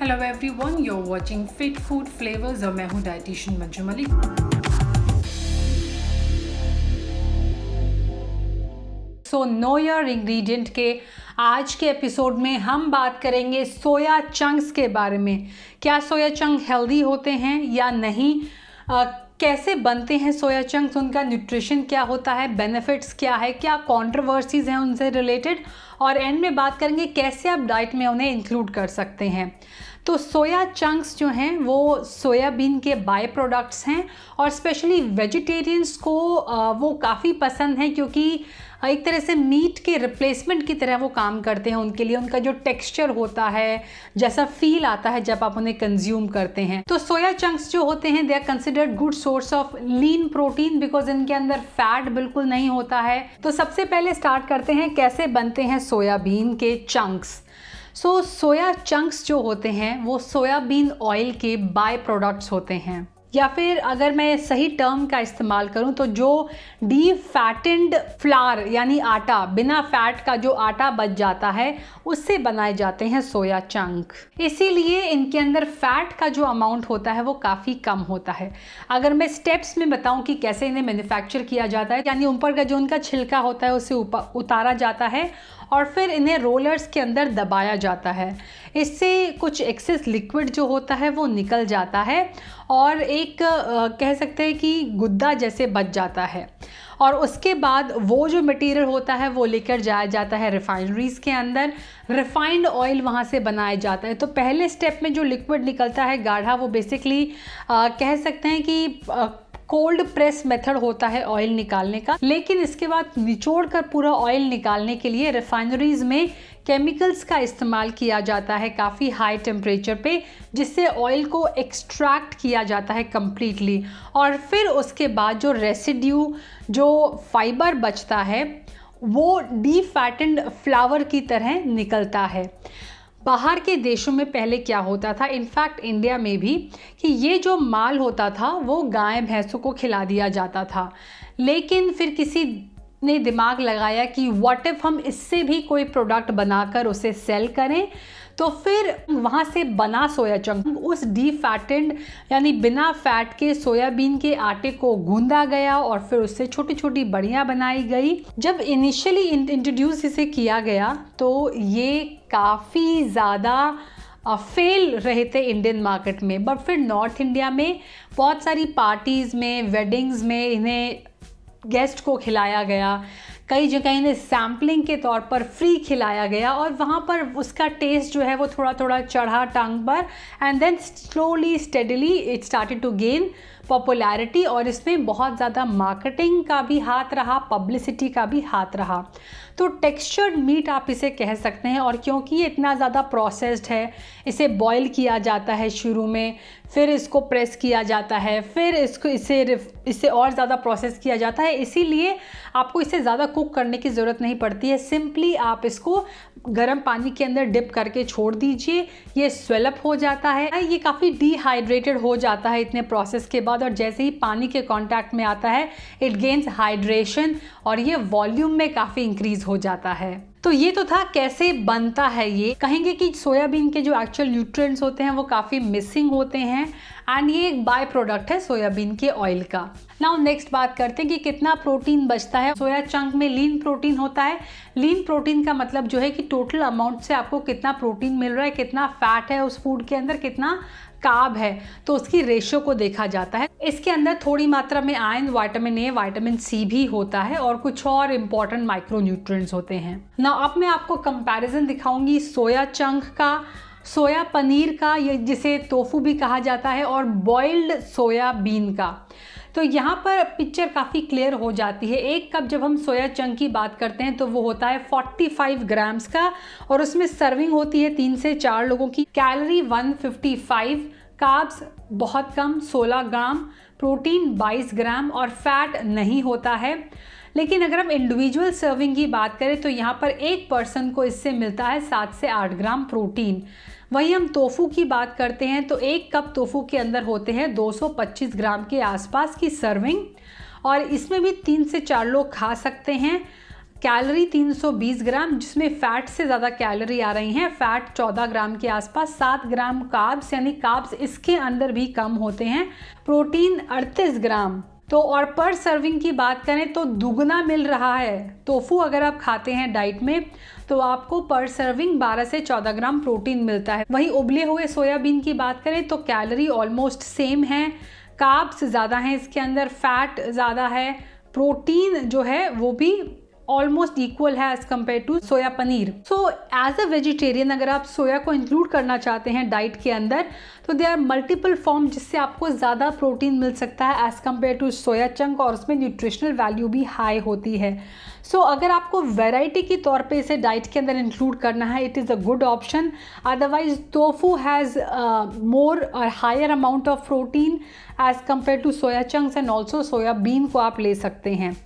hello everyone you are watching fit food flavours और मैं हूं dietitian Manju Malik so know your ingredient के आज के एपिसोड में हम बात करेंगे सोया चंक्स के बारे में क्या सोया चंक हेल्दी होते हैं या नहीं आ, कैसे बनते हैं सोया चंक्स उनका न्यूट्रिशन क्या होता है बेनिफिट्स क्या है क्या कॉन्ट्रोवर्सीज हैं उनसे रिलेटेड और एंड में बात करेंगे कैसे आप डाइट में उन्हें इंक्लूड कर सकते हैं तो सोया चंक्स जो हैं वो सोयाबीन के बाय प्रोडक्ट्स हैं और स्पेशली वेजिटेरियंस को वो काफ़ी पसंद हैं क्योंकि एक तरह से मीट के रिप्लेसमेंट की तरह वो काम करते हैं उनके लिए उनका जो टेक्सचर होता है जैसा फील आता है जब आप उन्हें कंज्यूम करते हैं तो सोया चंक्स जो होते हैं they are considered good source of lean protein because इनके अंदर फैट बिल्कुल नहीं होता है तो सबसे पहले स्टार्ट करते हैं कैसे बनते हैं सोयाबीन के चंक्स सो सोया चंक्स जो होते हैं वो सोयाबीन ऑयल के बाय प्रोडक्ट्स होते हैं या फिर अगर मैं सही टर्म का इस्तेमाल करूं तो जो डी फैटेंड फ्लार यानी आटा बिना फैट का जो आटा बच जाता है उससे बनाए जाते हैं सोया चंक इसीलिए इनके अंदर फैट का जो अमाउंट होता है वो काफ़ी कम होता है अगर मैं स्टेप्स में बताऊं कि कैसे इन्हें मैन्युफैक्चर किया जाता है यानी ऊपर का जो उनका छिलका होता है उसे उतारा जाता है और फिर इन्हें रोलर्स के अंदर दबाया जाता है इससे कुछ एक्सेस लिक्विड जो होता है वो निकल जाता है और एक कह सकते हैं कि गुद्दा जैसे बच जाता है और उसके बाद वो जो मटेरियल होता है वो लेकर जाया जाता है रिफाइनरीज़ के अंदर रिफाइंड ऑयल वहाँ से बनाया जाता है तो पहले स्टेप में जो लिक्विड निकलता है गाढ़ा वो बेसिकली आ, कह सकते हैं कि आ, कोल्ड प्रेस मेथड होता है ऑयल निकालने का लेकिन इसके बाद निचोड़ कर पूरा ऑयल निकालने के लिए रिफाइनरीज में केमिकल्स का इस्तेमाल किया जाता है काफ़ी हाई टेम्परेचर पे जिससे ऑयल को एक्सट्रैक्ट किया जाता है कम्प्लीटली और फिर उसके बाद जो रेसिड्यू जो फाइबर बचता है वो डी फैटेंड फ्लावर की तरह निकलता है बाहर के देशों में पहले क्या होता था इनफैक्ट इंडिया में भी कि ये जो माल होता था वो गाय भैंसों को खिला दिया जाता था लेकिन फिर किसी ने दिमाग लगाया कि व्हाट इफ़ हम इससे भी कोई प्रोडक्ट बनाकर उसे सेल करें तो फिर वहाँ से बना सोया चंक उस डी फैटेंड यानी बिना फैट के सोयाबीन के आटे को गूंदा गया और फिर उससे छोटी छोटी बड़ियाँ बनाई गई जब इनिशियली इंट्रोड्यूस इसे किया गया तो ये काफ़ी ज़्यादा फेल रहे थे इंडियन मार्केट में बट फिर नॉर्थ इंडिया में बहुत सारी पार्टीज़ में वेडिंग्स में इन्हें गेस्ट को खिलाया गया कई जगह इन्हें सैम्पलिंग के तौर पर फ्री खिलाया गया और वहाँ पर उसका टेस्ट जो है वो थोड़ा थोड़ा चढ़ा टंग पर and then slowly steadily it started to gain popularity और इसमें बहुत ज़्यादा मार्केटिंग का भी हाथ रहा पब्लिसिटी का भी हाथ रहा तो टेक्सचर्ड मीट आप इसे कह सकते हैं और क्योंकि ये इतना ज़्यादा प्रोसेस्ड है इसे बॉईल किया जाता है शुरू में फिर इसको प्रेस किया जाता है फिर इसको इसे इसे और ज़्यादा प्रोसेस किया जाता है इसीलिए आपको इसे ज़्यादा कुक करने की ज़रूरत नहीं पड़ती है सिंपली आप इसको गर्म पानी के अंदर डिप करके छोड़ दीजिए ये स्वेलप हो जाता है ये काफ़ी डिहाइड्रेटेड हो जाता है इतने प्रोसेस के बाद और जैसे ही पानी के कॉन्टैक्ट में आता है इट गेंस हाइड्रेशन और ये वॉल्यूम में काफ़ी इंक्रीज़ हो जाता है तो ये तो था कैसे बनता है ये कहेंगे कि सोयाबीन के जो एक्चुअल न्यूट्रिएंट्स होते हैं वो काफ़ी मिसिंग होते हैं एंड ये एक बाय प्रोडक्ट है सोयाबीन के ऑयल का नाउ नेक्स्ट बात करते हैं कि कितना प्रोटीन बचता है सोया चंक में लीन प्रोटीन होता है लीन प्रोटीन का मतलब जो है कि टोटल अमाउंट से आपको कितना प्रोटीन मिल रहा है कितना फैट है उस फूड के अंदर कितना काब है तो उसकी रेशो को देखा जाता है इसके अंदर थोड़ी मात्रा में iron vitamin A vitamin C भी होता है और कुछ और इम्पोर्टेंट माइक्रो होते हैं ना अब मैं आपको कंपैरिजन दिखाऊंगी सोया चंक का सोया पनीर का ये जिसे तोफू भी कहा जाता है और बॉइल्ड सोया बीन का तो यहाँ पर पिक्चर काफ़ी क्लियर हो जाती है एक कप जब हम सोया चंक की बात करते हैं तो वो होता है 45 ग्राम्स का और उसमें सर्विंग होती है तीन से चार लोगों की कैलोरी 155 कार्ब्स बहुत कम 16 ग्राम प्रोटीन 22 ग्राम और फैट नहीं होता है लेकिन अगर हम इंडिविजुअल सर्विंग की बात करें तो यहाँ पर एक पर्सन को इससे मिलता है सात से आठ ग्राम प्रोटीन वहीं हम तोफू की बात करते हैं तो एक कप तोफू के अंदर होते हैं 225 ग्राम के आसपास की सर्विंग और इसमें भी तीन से चार लोग खा सकते हैं कैलोरी 320 ग्राम जिसमें फैट से ज़्यादा कैलोरी आ रही हैं फैट 14 ग्राम के आसपास 7 ग्राम काब्स यानी काब्स इसके अंदर भी कम होते हैं प्रोटीन 38 ग्राम तो और पर सर्विंग की बात करें तो दुगना मिल रहा है टोफू अगर आप खाते हैं डाइट में तो आपको पर सर्विंग 12 से 14 ग्राम प्रोटीन मिलता है वहीं उबले हुए सोयाबीन की बात करें तो कैलोरी ऑलमोस्ट सेम है काब्स ज़्यादा हैं इसके अंदर फैट ज़्यादा है प्रोटीन जो है वो भी ऑलमोस्ट इक्वल है as compared to soya paneer so as a vegetarian अगर आप सोया को इंक्लूड करना चाहते हैं डाइट के अंदर तो दे आर मल्टीपल फॉर्म जिससे आपको ज़्यादा प्रोटीन मिल सकता है as compared to soya chunk और उसमें न्यूट्रिशनल वैल्यू भी हाई होती है सो so, अगर आपको वेराइटी के तौर पे इसे डाइट के अंदर इंक्लूड करना है it is a good option otherwise tofu has more और higher amount of protein as compared to soya chunks and also soya bean को आप ले सकते हैं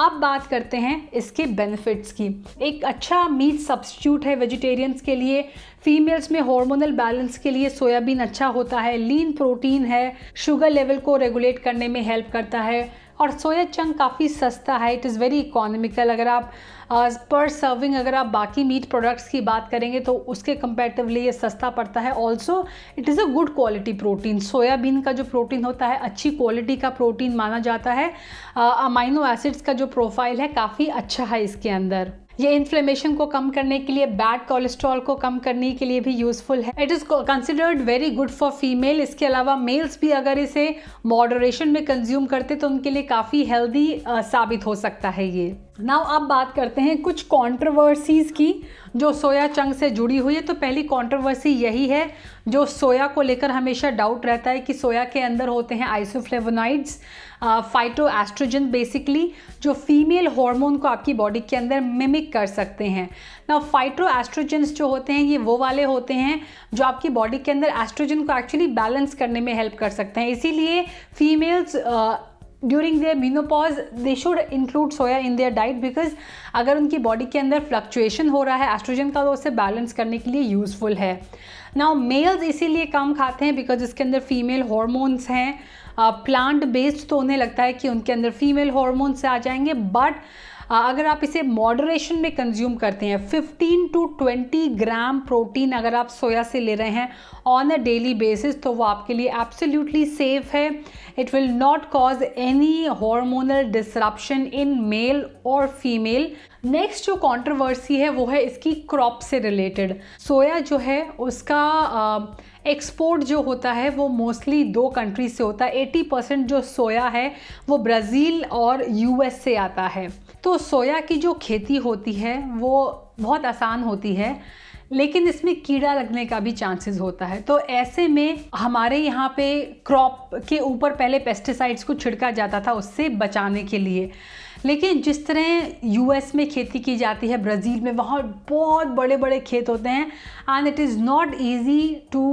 अब बात करते हैं इसके बेनिफिट्स की एक अच्छा मीट सब्सिट्यूट है वेजिटेरियंस के लिए फीमेल्स में हार्मोनल बैलेंस के लिए सोयाबीन अच्छा होता है लीन प्रोटीन है शुगर लेवल को रेगुलेट करने में हेल्प करता है और सोया चंक काफ़ी सस्ता है इट इज़ वेरी इकोनॉमिकल अगर आप पर सर्विंग अगर आप बाकी मीट प्रोडक्ट्स की बात करेंगे तो उसके कंपेरेटिवली ये सस्ता पड़ता है also it is a good quality protein soybean का जो प्रोटीन होता है अच्छी क्वालिटी का प्रोटीन माना जाता है अमाइनो एसिड्स का जो प्रोफाइल है काफ़ी अच्छा है इसके अंदर ये इन्फ्लेमेशन को कम करने के लिए बैड कोलेस्ट्रॉल को कम करने के लिए भी यूजफुल है it is considered very good for female इसके अलावा मेल्स भी अगर इसे मॉडरेशन में कंज्यूम करते तो उनके लिए काफ़ी हेल्दी साबित हो सकता है ये नाउ अब बात करते हैं कुछ कंट्रोवर्सीज़ की जो सोया चंग से जुड़ी हुई है तो पहली कंट्रोवर्सी यही है जो सोया को लेकर हमेशा डाउट रहता है कि सोया के अंदर होते हैं आइसोफ्लेवोनाइड्स फाइटो एस्ट्रोजन बेसिकली जो फीमेल हार्मोन को आपकी बॉडी के अंदर मिमिक कर सकते हैं ना फाइटो एस्ट्रोजन्स जो होते हैं ये वो वाले होते हैं जो आपकी बॉडी के अंदर एस्ट्रोजन को एक्चुअली बैलेंस करने में हेल्प कर सकते हैं इसीलिए females during their menopause they should include soya in their diet because अगर उनकी बॉडी के अंदर फ्लक्चुएशन हो रहा है एस्ट्रोजन का तो उसे बैलेंस करने के लिए यूज़फुल है नाउ मेल्स इसीलिए कम खाते हैं बिकॉज इसके अंदर फीमेल हॉर्मोन्स हैं प्लांट uh, बेस्ड तो उन्हें लगता है कि उनके अंदर फीमेल हॉर्मोन्स आ जाएंगे बट अगर आप इसे मॉडरेशन में कंज्यूम करते हैं 15 टू 20 ग्राम प्रोटीन अगर आप सोया से ले रहे हैं ऑन अ डेली बेसिस तो वो आपके लिए एब्सोल्युटली सेफ है it will not cause any hormonal disruption in male और फीमेल नेक्स्ट जो कंट्रोवर्सी है वो है इसकी क्रॉप से रिलेटेड सोया जो है उसका uh, एक्सपोर्ट जो होता है वो मोस्टली दो कंट्री से होता है एटी परसेंट जो सोया है वो ब्राज़ील और यूएस से आता है तो सोया की जो खेती होती है वो बहुत आसान होती है लेकिन इसमें कीड़ा लगने का भी चांसेस होता है तो ऐसे में हमारे यहाँ पे क्रॉप के ऊपर पहले पेस्टिसाइड्स को छिड़का जाता था उससे बचाने के लिए लेकिन जिस तरह यूएस में खेती की जाती है ब्राज़ील में वहाँ बहुत बड़े बड़े खेत होते हैं and it is not easy to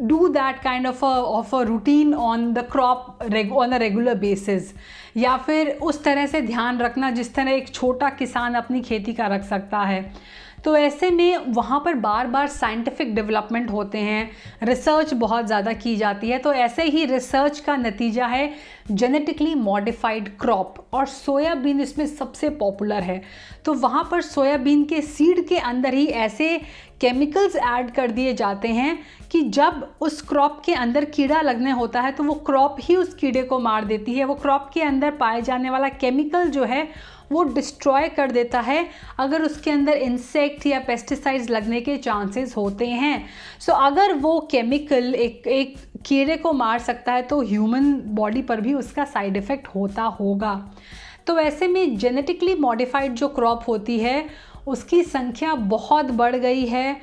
do that kind of of a routine on the crop on a regular basis या फिर उस तरह से ध्यान रखना जिस तरह एक छोटा किसान अपनी खेती का रख सकता है तो ऐसे में वहाँ पर बार बार साइंटिफिक डेवलपमेंट होते हैं रिसर्च बहुत ज़्यादा की जाती है तो ऐसे ही रिसर्च का नतीजा है जेनेटिकली मॉडिफाइड क्रॉप और सोयाबीन इसमें सबसे पॉपुलर है तो वहाँ पर सोयाबीन के सीड के अंदर ही ऐसे केमिकल्स ऐड कर दिए जाते हैं कि जब उस क्रॉप के अंदर कीड़ा लगने होता है तो वो क्रॉप ही उस कीड़े को मार देती है वो क्रॉप के अंदर पाए जाने वाला केमिकल जो है वो डिस्ट्रॉय कर देता है अगर उसके अंदर इंसेक्ट या पेस्टिसाइड्स लगने के चांसेस होते हैं सो so, अगर वो केमिकल एक एक कीड़े को मार सकता है तो ह्यूमन बॉडी पर भी उसका साइड इफ़ेक्ट होता होगा तो ऐसे में जेनेटिकली मॉडिफाइड जो क्रॉप होती है उसकी संख्या बहुत बढ़ गई है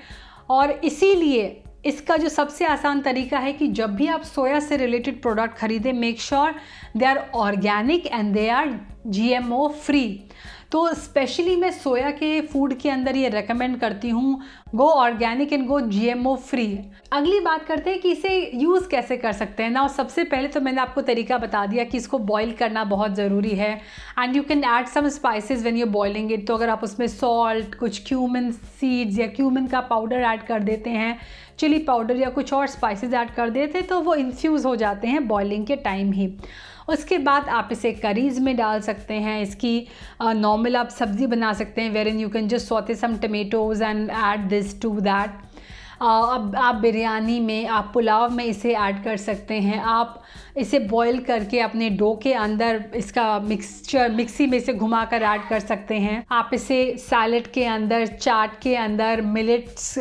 और इसीलिए इसका जो सबसे आसान तरीका है कि जब भी आप सोया से रिलेटेड प्रोडक्ट खरीदें make sure they are organic and they are O free तो स्पेशली मैं सोया के फूड के अंदर ये रेकमेंड करती हूँ go organic and go GMO free अगली बात करते हैं कि इसे यूज़ कैसे कर सकते हैं ना सबसे पहले तो मैंने आपको तरीका बता दिया कि इसको बॉईल करना बहुत ज़रूरी है and you can add some spices when you boiling it तो अगर आप उसमें सॉल्ट कुछ क्यूमिन सीड्स या क्यूमिन का पाउडर ऐड कर देते हैं चिली पाउडर या कुछ और स्पाइसेस ऐड कर देते हैं तो वो इन्फ्यूज़ हो जाते हैं बॉइलिंग के टाइम ही उसके बाद आप इसे करीज में डाल सकते हैं इसकी नॉर्मल आप सब्ज़ी बना सकते हैं where in you can just saute some tomatoes and add this is to that अब आप बिरयानी में आप पुलाव में इसे ऐड कर सकते हैं आप इसे बॉईल करके अपने डो के अंदर इसका मिक्सचर मिक्सी में इसे घुमा कर ऐड कर सकते हैं आप इसे सैलड के अंदर चाट के अंदर मिलेट्स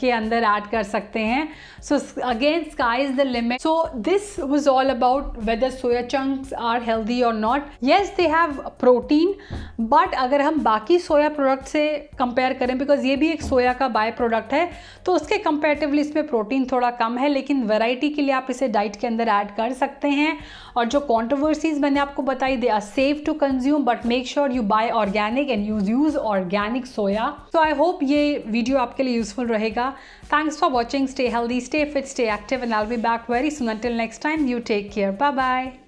के अंदर ऐड कर सकते हैं so again sky is the limit so this was all about whether soya chunks are healthy और not yes they have protein but अगर हम बाकी सोया प्रोडक्ट से कंपेयर करें बिकॉज ये भी एक सोया का बाय प्रोडक्ट है तो उसके कंपेरेटिवली इसमें प्रोटीन थोड़ा कम है लेकिन वैरायटी के लिए आप इसे डाइट के अंदर ऐड कर सकते हैं और जो कॉन्ट्रोवर्सीज मैंने आपको बताई they are safe to consume but make sure you buy organic and use use organic soya so I hope ये वीडियो आपके लिए यूजफुल रहेगा thanks for watching stay healthy stay fit stay active and I'll be back very soon until next time you take care bye bye